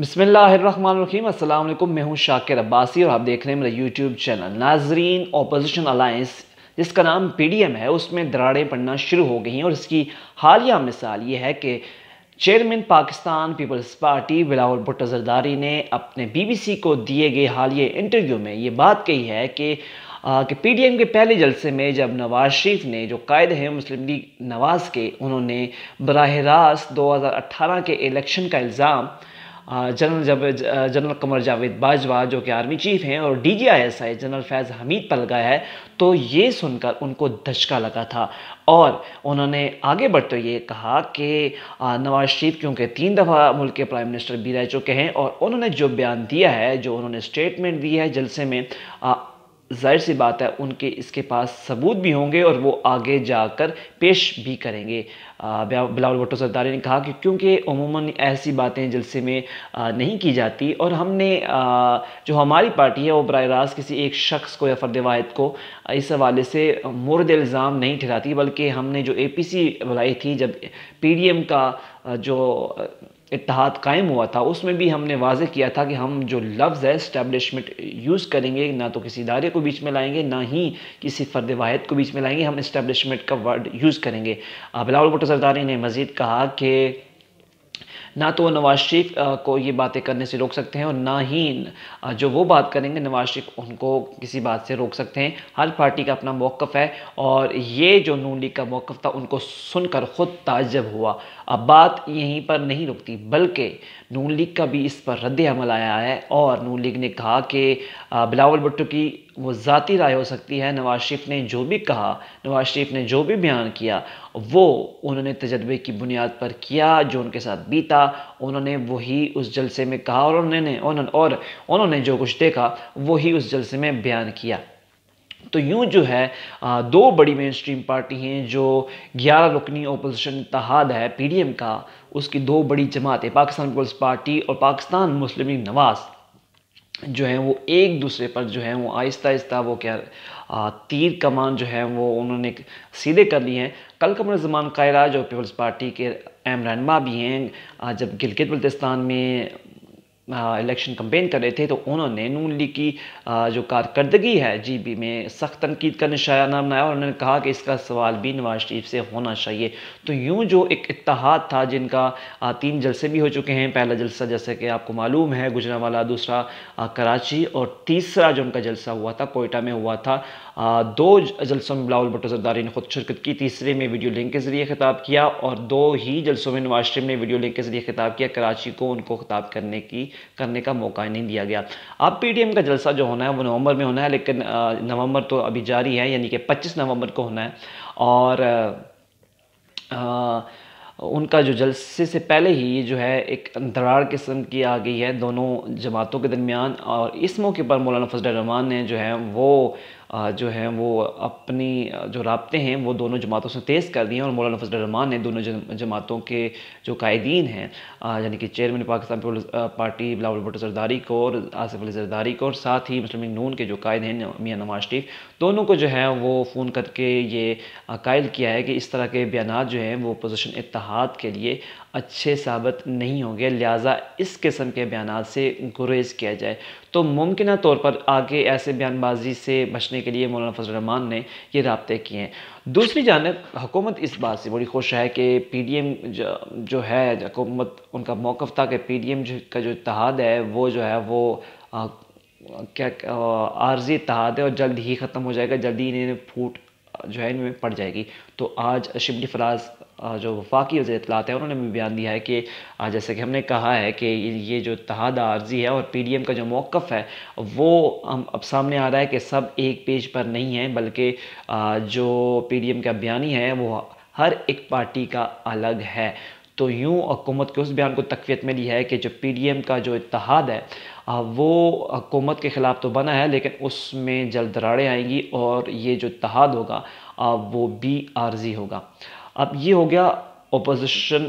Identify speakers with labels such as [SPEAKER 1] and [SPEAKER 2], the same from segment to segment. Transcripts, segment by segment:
[SPEAKER 1] बसमीम अल्लाम मैं हूं शाकिर अब्बासी और आप देख रहे हैं मेरा यूट्यूब चैनल नाजरीन ऑपोजिशन अलायंस जिसका नाम पीडीएम है उसमें दरारें पड़ना शुरू हो गई हैं और इसकी हालिया मिसाल ये है कि चेयरमैन पाकिस्तान पीपल्स पार्टी बिलावल भुट्टो जरदारी ने अपने बीबीसी को दिए गए हालिया इंटरव्यू में ये बात कही है कि पी डी एम के पहले जलसे में जब नवाज शरीफ ने जो कायद हैं मुस्लिम लीग नवाज के उन्होंने बरह रास्त दो हज़ार अट्ठारह के इलेक्शन का इल्ज़ाम जनरल जब जनरल कमर जावेद बाजवा जो कि आर्मी चीफ हैं और D G I S I general Faiz Hameed पर लगाया है तो ये सुनकर उनको धचका लगा था और उन्होंने आगे बढ़ते हुए कहा कि नवाज शरीफ क्योंकि तीन दफ़ा मुल्क के प्राइम मिनिस्टर भी रह चुके हैं और उन्होंने जो बयान दिया है जो उन्होंने स्टेटमेंट दी है जलसे में जाहिर सी बात है उनके इसके पास सबूत भी होंगे और वो आगे जाकर पेश भी करेंगे बिलावल भुट्टो सरदारी ने कहा कि क्योंकि अमूमन ऐसी बातें जलसे में नहीं की जाती और हमने जो हमारी पार्टी है वो बर रास्त किसी एक शख्स को या फर्द वाहिद को इस हवाले से मुर्द इल्ज़ाम नहीं ठहराती बल्कि हमने जो ए पी सी बुलाई थी जब पी डी एम का जो इतिहाद कायम हुआ था उसमें भी हमने वाज किया था कि हम जो लफ्ज़ है इस्टेबलिशमेंट यूज़ करेंगे ना तो किसी इदारे को बीच में लाएंगे ना ही किसी फ़र्द वाहद को बीच में लाएंगे हम इस्टेबलिशमेंट का वर्ड यूज़ करेंगे बिलाल भुटो सरदारी ने मज़ीद कहा कि ना तो नवाज शरीफ को ये बातें करने से रोक सकते हैं और ना ही जो वो बात करेंगे नवाज शरीफ उनको किसी बात से रोक सकते हैं हर पार्टी का अपना मौक़ है और ये जो नून लीग का मौक़ था उनको सुनकर ख़ुद ताजब हुआ अब बात यहीं पर नहीं रुकती बल्कि नून लीग का भी इस पर रद्द अमल आया है और नून लीग ने कहा कि बिलावल भुट्टो की वो ज़ाती राय हो सकती है नवाज शरीफ ने जो भी कहा नवाज शरीफ ने जो भी बयान किया वो उन्होंने तजर्बे की बुनियाद पर किया जो उनके साथ बीता उन्होंने वही उस जलसे में कहा और उन्होंने और उन्होंने जो कुछ देखा वही उस जलसे में बयान किया तो यूं जो है दो बड़ी मेन स्ट्रीम पार्टी हैं जो 11 रुकनी ओपोजिशन इतिहाद है पीडीएम का उसकी दो बड़ी जमातें पाकिस्तान पीपल्स पार्टी और पाकिस्तान मुस्लिम लीग नवाज जो है वो एक दूसरे पर जो है वो आहिस्ता आहिस्ता वो क्या आ, तीर कमान जो है वो उन्होंने सीधे कर लिए हैं कल कमर जमान कायरा जो पीपल्स पार्टी के अहम रहनमा भी हैं जब गिलगित बल्तिस्तान में इलेक्शन कंपेन कर रहे थे तो उन्होंने नून लीग की जो कारकर्दगी है जी बी में सख्त तनकीद का निशाना बनाया और उन्होंने कहा कि इसका सवाल भी नवाज शरीफ से होना चाहिए तो यूँ जो एक इतहाद था जिनका तीन जलसे भी हो चुके हैं पहला जलसा जैसे कि आपको मालूम है गुजरा वाला दूसरा कराची और तीसरा जो उनका जलसा हुआ था कोयटा में हुआ था आ, दो जलसों में बिलाउल भट्टो सरदारी ने खुद शिरकत की तीसरे में वीडियो लिंक के ज़रिए खिताब किया और दो ही जलसों में नवाज शरीफ ने वीडियो लिंक के ज़रिए खिताब किया कराची को उनको खिताब करने की करने का मौका नहीं दिया गया अब पी का जलसा जो होना है वो नवंबर में होना है लेकिन नवंबर तो अभी जारी है यानी कि 25 नवंबर को होना है और उनका जो जलसे से पहले ही ये जो है एक दरार किस्म की आ गई है दोनों जमातों के दरमियान और इस मौके पर मौलाना फजल रहमान ने जो है वो जो हैं वो अपनी जो रबते हैं वो दोनों जमातों से तेज़ कर दिए और मौलाना रहमान ने दोनों जमातों के जो कायदीन हैं यानी कि चेयरमैन पाकिस्तान पीपल्स पार्टी बिलावल भुट्टो जरदारी को और आसिफ अली जरदारी को और साथ ही मुस्लिम नून के जो कायद हैं मियाँ नवाज शरीफ दोनों को जो है वो फ़ोन करके ये कायल किया है कि इस तरह के बयान जो हैं वो अपोजिशन इतिहाद के लिए अच्छे साबित नहीं होंगे लिहाजा इस किस्म के बयान से गुरेज किया जाए तो मुमकिन तौर पर आगे ऐसे बयानबाजी से बचने के लिए मौलाना फजलरहमान ने ये रबते किए हैं दूसरी जानब हुकूमत इस बात से बड़ी खुश है कि पी डी एम जो है हुकूमत उनका मौक़ था कि पी डी एम का जो इतिहाद है वो जो है वो आ, क्या आर्जी इतिहाद है और जल्द ही ख़त्म हो जाएगा जल्द ही इन्हें फूट जो है इनमें पड़ जाएगी तो आज शिबली फराज जो वफाकी वजी अतलात है उन्होंने भी बयान दिया है कि जैसे कि हमने कहा है कि ये जो तहाद आर्जी है और पी डी एम का जो मौक़ है वो हम अब सामने आ रहा है कि सब एक पेज पर नहीं है बल्कि जो पी डी एम का बयानी है वो हर एक पार्टी का अलग है तो यूँ हुकूमत के उस बयान को तकवीत में ली है कि जो पी डी एम का जो इतिहाद है वो हुकूमत के ख़िलाफ़ तो बना है लेकिन उसमें जल्द दराड़ें आएंगी और ये जो इतिहाद होगा वो भी आर्जी होगा अब ये हो गया ओपोजिशन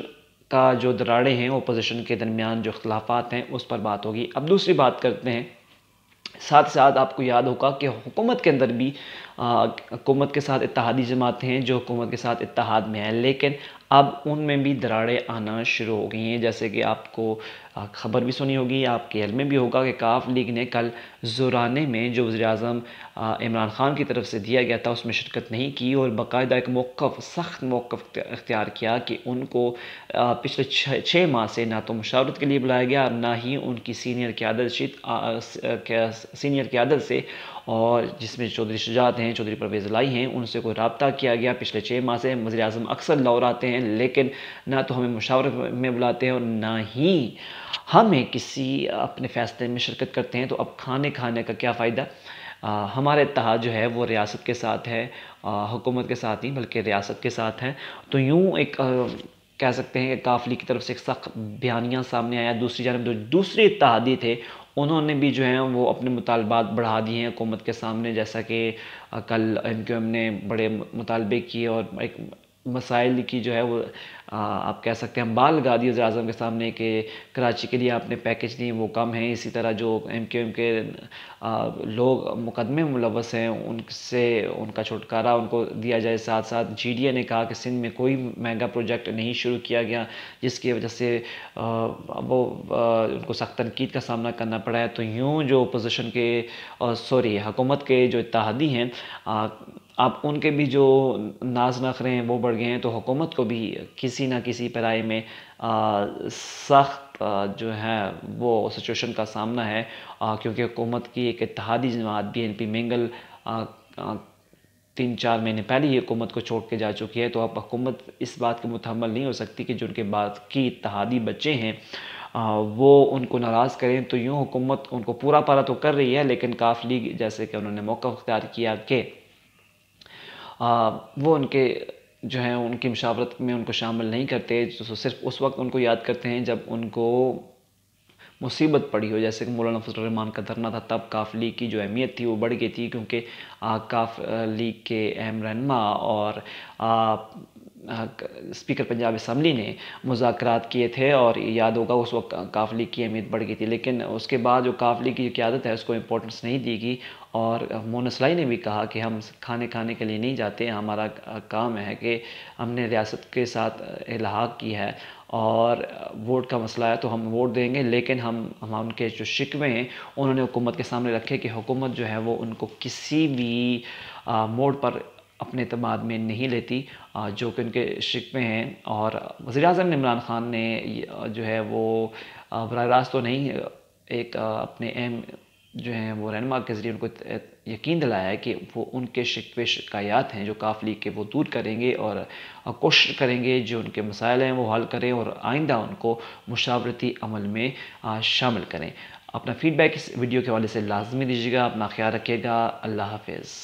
[SPEAKER 1] का जो दराड़े हैं ओपोजिशन के दरमियान जो अख्तलाफात हैं उस पर बात होगी अब दूसरी बात करते हैं साथ साथ आपको याद होगा कि हुकूमत के अंदर भी हुकूमत के साथ इतिहादी जमातें हैं जो हुकूमत के साथ इतिहाद में हैं लेकिन अब उनमें भी दरारें आना शुरू हो गई हैं जैसे कि आपको खबर भी सुनी होगी आपके हल में भी होगा कि काफ लीग ने कल जुराने में जो वजे अजम इमरान ख़ान की तरफ से दिया गया था उसमें शिरकत नहीं की और बाकायदा एक मौक़ सख्त मौक़ अख्तियार किया कि उनको पिछले छः माह से ना तो मशावरत के लिए बुलाया गया और ना ही उनकी सीनियर क्यादत सीनियर क्यादत से और जिसमें चौधरी शुजात हैं चौधरी परवेज लाई हैं उनसे कोई रबता किया गया पिछले छः माह से वजी अजम अक्सर लाहौर आते हैं हैं लेकिन ना तो हमें मुशावर में बुलाते हैं और ना ही हमें किसी अपने फ़ैसले में शिरकत करते हैं तो अब खाने खाने का क्या फ़ायदा हमारे इतिहाद जो है वो रियासत के साथ है हुकूमत के साथ नहीं बल्कि रियासत के साथ है तो यूँ एक आ, कह सकते हैं कि काफली की तरफ से एक सख्त बयानियाँ सामने आया दूसरी जानब जो दूसरे इतिहादी थे उन्होंने भी जो है वो अपने मुतालबात बढ़ा दिए हैं हुकूमत के सामने जैसा कि कल एम क्यू एम ने बड़े मुतालबे किए और एक मसाइल की जो है वो आ, आप कह सकते हैं बाल गादी वजर अजम के सामने के कराची के लिए आपने पैकेज नहीं वो कम है इसी तरह जो एम क्यू एम के आ, लोग मुकदमे मुलवस हैं उनसे उनका छुटकारा उनको दिया जाए साथ साथ जी डी ए ने कहा कि सिंध में कोई महंगा प्रोजेक्ट नहीं शुरू किया गया जिसकी वजह से आ, वो उनको सख्त तनकीद का सामना करना पड़ा है तो यूँ जो अपोजिशन के सॉरी हुकूमत के जो इतिहादी हैं अब उनके भी जो नाज नखरे हैं वो बढ़ गए हैं तो हुकूमत को भी किसी ना किसी पराए में सख्त जो है वो सिचुएशन का सामना है क्योंकि हुकूमत की एक इतिहादी जमात बी एन पी मेंगल तीन चार महीने पहले ही हुकूमत को छोड़ के जा चुकी है तो अब हुकूमत इस बात की मुतहमल नहीं हो सकती कि जो उनके बाद की इतिहादी बच्चे हैं वो उनको नाराज़ करें तो यूँ हुकूमत उनको पूरा पारा तो कर रही है लेकिन काफ लीग जैसे कि उन्होंने मौका अख्तियार किया कि वो उनके जो है उनकी मशावरत में उनको शामिल नहीं करते तो सिर्फ उस वक्त उनको याद करते हैं जब उनको मुसीबत पड़ी हो जैसे कि मौलाना रहमान का धरना था तब लीग की जो अहमियत थी वो बढ़ गई थी क्योंकि काफ लीग के अहम रहनमा और आ, स्पीकर पंजाब इसम्बली ने मुजाकर किए थे और याद होगा उस वक्त लीग की अहमियत बढ़ गई थी लेकिन उसके बाद जो काफली की जो क्यादत है उसको इम्पोर्टेंस नहीं दी गई और मोनसलाई ने भी कहा कि हम खाने खाने के लिए नहीं जाते हमारा काम है कि हमने रियासत के साथ इलाहा की है और वोट का मसला है तो हम वोट देंगे लेकिन हम हम उनके जो शिकवे हैं उन्होंने हुकूमत के सामने रखे कि हुकूमत जो है वो उनको किसी भी मोड़ पर अपने अतमाद में नहीं लेती जो कि उनके शिकवे हैं और वज़ी अजम इमरान ख़ान ने जो है वो बर रास्त तो नहीं एक अपने अहम जो हैं वो रहनमा के ज़रिए उनको यकीन दिलाया है कि वो उनके शिकवे शिकायात हैं जो काफली के वो दूर करेंगे और कोशिश करेंगे जो उनके मसाइल हैं वो हल करें और आइंदा उनको मुशावरती अमल में शामिल करें अपना फ़ीडबैक इस वीडियो के हवाले से लाजमी दीजिएगा अपना ख्याल रखिएगा अल्लाह हाफिज़